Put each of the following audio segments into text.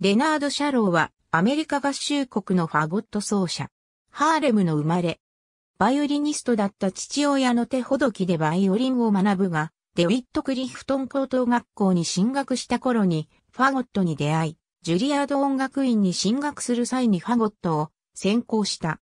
レナード・シャローはアメリカ合衆国のファゴット奏者。ハーレムの生まれ。バイオリニストだった父親の手ほどきでバイオリンを学ぶが、デウィット・クリフトン高等学校に進学した頃にファゴットに出会い、ジュリアード音楽院に進学する際にファゴットを専攻した。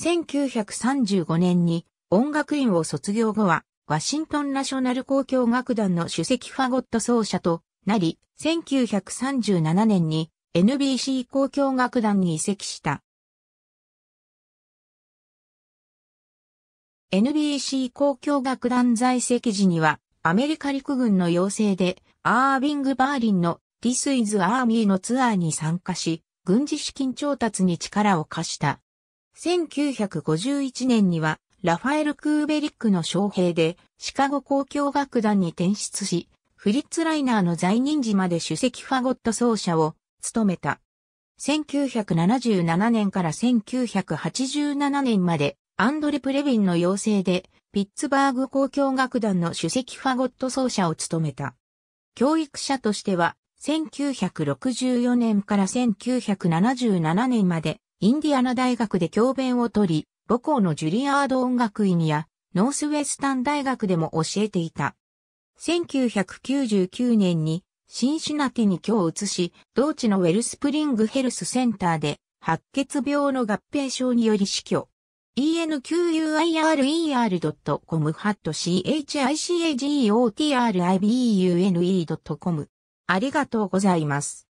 1935年に音楽院を卒業後は、ワシントンナショナル交響楽団の首席ファゴット奏者となり、1937年に NBC 公共楽団に移籍した。NBC 公共楽団在籍時には、アメリカ陸軍の要請で、アービング・バーリンの This is Army のツアーに参加し、軍事資金調達に力を貸した。1951年には、ラファエル・クーベリックの将兵で、シカゴ公共楽団に転出し、フリッツ・ライナーの在任時まで首席ファゴット奏者を務めた。1977年から1987年までアンドレ・プレビンの要請でピッツバーグ交響楽団の首席ファゴット奏者を務めた。教育者としては1964年から1977年までインディアナ大学で教鞭をとり、母校のジュリアード音楽院やノースウェスタン大学でも教えていた。1999年にシンシナティに今日移し、同地のウェルスプリングヘルスセンターで白血病の合併症により死去。enqir.com e r ハット chicagotrbune.com i ありがとうございます。